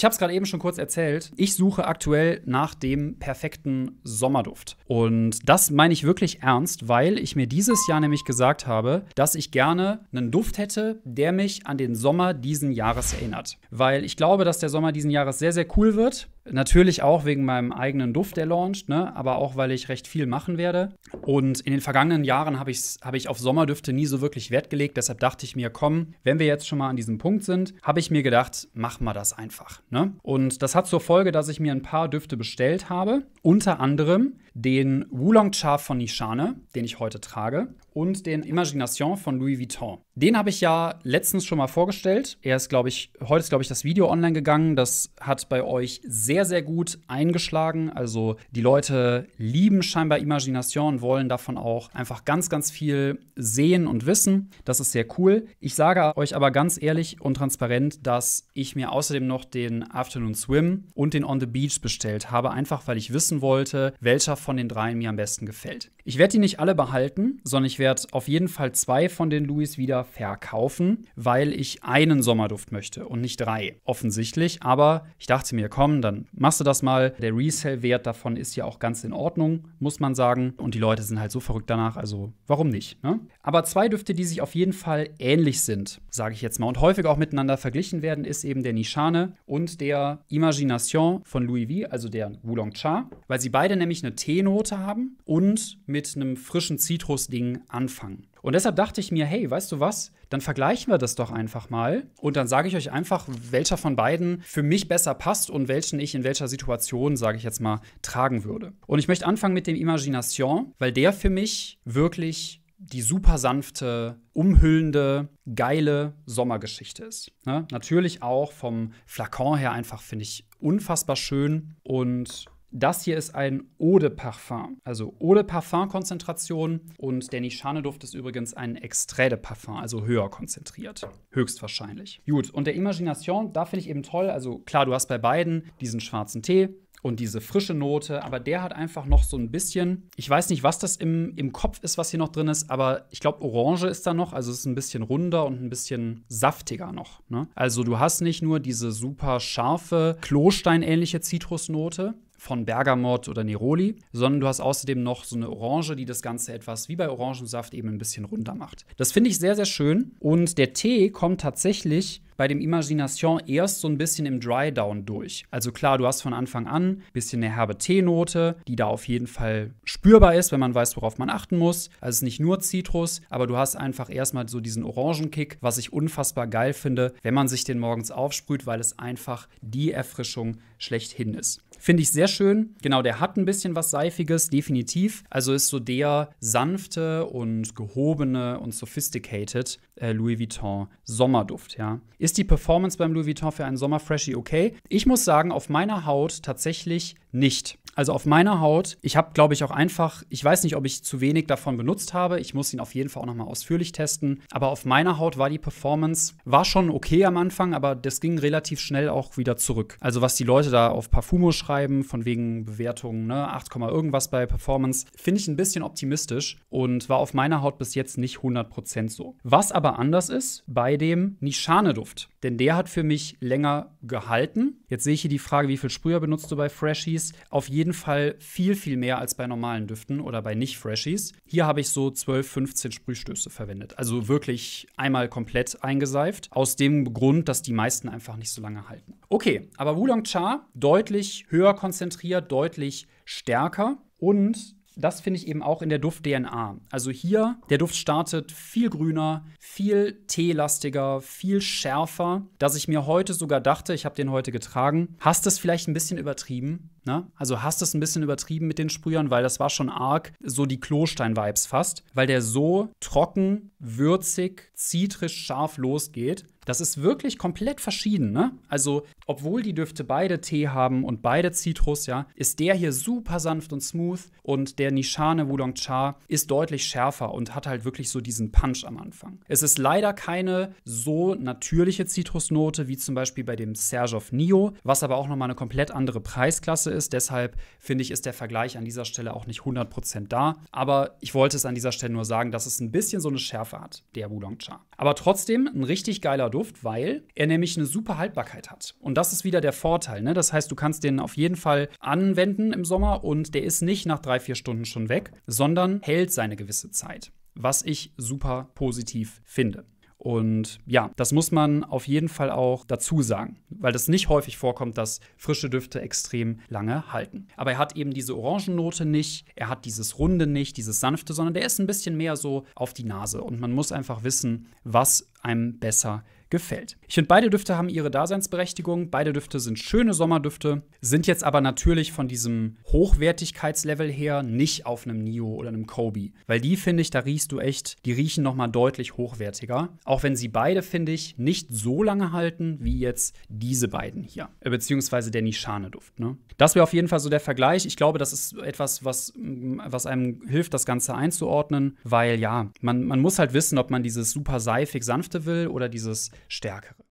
Ich habe es gerade eben schon kurz erzählt. Ich suche aktuell nach dem perfekten Sommerduft. Und das meine ich wirklich ernst, weil ich mir dieses Jahr nämlich gesagt habe, dass ich gerne einen Duft hätte, der mich an den Sommer diesen Jahres erinnert. Weil ich glaube, dass der Sommer diesen Jahres sehr, sehr cool wird. Natürlich auch wegen meinem eigenen Duft, der launcht, ne? aber auch, weil ich recht viel machen werde. Und in den vergangenen Jahren habe hab ich auf Sommerdüfte nie so wirklich Wert gelegt. Deshalb dachte ich mir, komm, wenn wir jetzt schon mal an diesem Punkt sind, habe ich mir gedacht, mach mal das einfach. Ne? Und das hat zur Folge, dass ich mir ein paar Düfte bestellt habe unter anderem den Wulong Cha von Nishane, den ich heute trage, und den Imagination von Louis Vuitton. Den habe ich ja letztens schon mal vorgestellt. Er ist, glaube ich, heute ist, glaube ich, das Video online gegangen. Das hat bei euch sehr, sehr gut eingeschlagen. Also die Leute lieben scheinbar Imagination und wollen davon auch einfach ganz, ganz viel sehen und wissen. Das ist sehr cool. Ich sage euch aber ganz ehrlich und transparent, dass ich mir außerdem noch den Afternoon Swim und den On the Beach bestellt habe, einfach weil ich wissen wissen wollte, welcher von den dreien mir am besten gefällt. Ich werde die nicht alle behalten, sondern ich werde auf jeden Fall zwei von den Louis wieder verkaufen, weil ich einen Sommerduft möchte und nicht drei, offensichtlich. Aber ich dachte mir, komm, dann machst du das mal. Der Resale-Wert davon ist ja auch ganz in Ordnung, muss man sagen. Und die Leute sind halt so verrückt danach, also warum nicht? Ne? Aber zwei Düfte, die sich auf jeden Fall ähnlich sind, sage ich jetzt mal, und häufig auch miteinander verglichen werden, ist eben der Nishane und der Imagination von Louis V, also der Wulong Cha weil sie beide nämlich eine Teenote haben und mit einem frischen Zitrusding anfangen. Und deshalb dachte ich mir, hey, weißt du was? Dann vergleichen wir das doch einfach mal und dann sage ich euch einfach, welcher von beiden für mich besser passt und welchen ich in welcher Situation, sage ich jetzt mal, tragen würde. Und ich möchte anfangen mit dem Imagination, weil der für mich wirklich die super sanfte, umhüllende, geile Sommergeschichte ist. Ne? Natürlich auch vom Flakon her einfach finde ich unfassbar schön und das hier ist ein Eau de Parfum, also Eau de Parfum-Konzentration und der Nishane-Duft ist übrigens ein Extrait de Parfum, also höher konzentriert, höchstwahrscheinlich. Gut, und der Imagination, da finde ich eben toll, also klar, du hast bei beiden diesen schwarzen Tee, und diese frische Note, aber der hat einfach noch so ein bisschen, ich weiß nicht, was das im, im Kopf ist, was hier noch drin ist, aber ich glaube, Orange ist da noch, also es ist ein bisschen runder und ein bisschen saftiger noch. Ne? Also du hast nicht nur diese super scharfe, Klosteinähnliche Zitrusnote, von Bergamot oder Neroli, sondern du hast außerdem noch so eine Orange, die das Ganze etwas wie bei Orangensaft eben ein bisschen runter macht. Das finde ich sehr, sehr schön. Und der Tee kommt tatsächlich bei dem Imagination erst so ein bisschen im Dry Down durch. Also klar, du hast von Anfang an ein bisschen eine herbe Teenote, die da auf jeden Fall spürbar ist, wenn man weiß, worauf man achten muss. Also es ist nicht nur Zitrus, aber du hast einfach erstmal so diesen Orangenkick, was ich unfassbar geil finde, wenn man sich den morgens aufsprüht, weil es einfach die Erfrischung schlechthin ist. Finde ich sehr schön. Genau, der hat ein bisschen was Seifiges, definitiv. Also ist so der sanfte und gehobene und sophisticated äh, Louis Vuitton Sommerduft, ja. Ist die Performance beim Louis Vuitton für einen Sommerfreshie okay? Ich muss sagen, auf meiner Haut tatsächlich nicht. Also auf meiner Haut, ich habe, glaube ich, auch einfach, ich weiß nicht, ob ich zu wenig davon benutzt habe. Ich muss ihn auf jeden Fall auch nochmal ausführlich testen. Aber auf meiner Haut war die Performance, war schon okay am Anfang, aber das ging relativ schnell auch wieder zurück. Also was die Leute da auf Parfumo schreiben, von wegen Bewertungen, ne, 8, irgendwas bei Performance, finde ich ein bisschen optimistisch und war auf meiner Haut bis jetzt nicht 100% so. Was aber anders ist bei dem Nishane-Duft, denn der hat für mich länger gehalten. Jetzt sehe ich hier die Frage, wie viel Sprüher benutzt du bei Freshies? Auf jeden jeden Fall viel, viel mehr als bei normalen Düften oder bei Nicht-Freshies. Hier habe ich so 12, 15 Sprühstöße verwendet. Also wirklich einmal komplett eingeseift. Aus dem Grund, dass die meisten einfach nicht so lange halten. Okay, aber Wulong Cha deutlich höher konzentriert, deutlich stärker und das finde ich eben auch in der Duft-DNA. Also hier, der Duft startet viel grüner, viel teelastiger, viel schärfer, dass ich mir heute sogar dachte, ich habe den heute getragen, hast du es vielleicht ein bisschen übertrieben. Ne? Also hast du es ein bisschen übertrieben mit den Sprühern, weil das war schon arg so die Klostein-Vibes fast, weil der so trocken, würzig, zitrisch scharf losgeht, das ist wirklich komplett verschieden, ne? Also, obwohl die Düfte beide Tee haben und beide Zitrus, ja, ist der hier super sanft und smooth und der Nishane Wulong Cha ist deutlich schärfer und hat halt wirklich so diesen Punch am Anfang. Es ist leider keine so natürliche Zitrusnote wie zum Beispiel bei dem Serge of Nio, was aber auch nochmal eine komplett andere Preisklasse ist. Deshalb finde ich, ist der Vergleich an dieser Stelle auch nicht 100% da. Aber ich wollte es an dieser Stelle nur sagen, dass es ein bisschen so eine Schärfe hat, der Wulong Cha. Aber trotzdem ein richtig geiler Duft. Luft, weil er nämlich eine super Haltbarkeit hat. Und das ist wieder der Vorteil. Ne? Das heißt, du kannst den auf jeden Fall anwenden im Sommer und der ist nicht nach drei, vier Stunden schon weg, sondern hält seine gewisse Zeit. Was ich super positiv finde. Und ja, das muss man auf jeden Fall auch dazu sagen, weil das nicht häufig vorkommt, dass frische Düfte extrem lange halten. Aber er hat eben diese Orangennote nicht, er hat dieses Runde nicht, dieses Sanfte, sondern der ist ein bisschen mehr so auf die Nase. Und man muss einfach wissen, was einem besser gefällt. Ich finde, beide Düfte haben ihre Daseinsberechtigung. Beide Düfte sind schöne Sommerdüfte, sind jetzt aber natürlich von diesem Hochwertigkeitslevel her nicht auf einem Nio oder einem Kobe. Weil die, finde ich, da riechst du echt, die riechen nochmal deutlich hochwertiger. Auch wenn sie beide, finde ich, nicht so lange halten wie jetzt diese beiden hier. Beziehungsweise der Nishane-Duft. Ne? Das wäre auf jeden Fall so der Vergleich. Ich glaube, das ist etwas, was, was einem hilft, das Ganze einzuordnen. Weil ja, man, man muss halt wissen, ob man dieses super seifig sanft sanfte will oder dieses stärkere.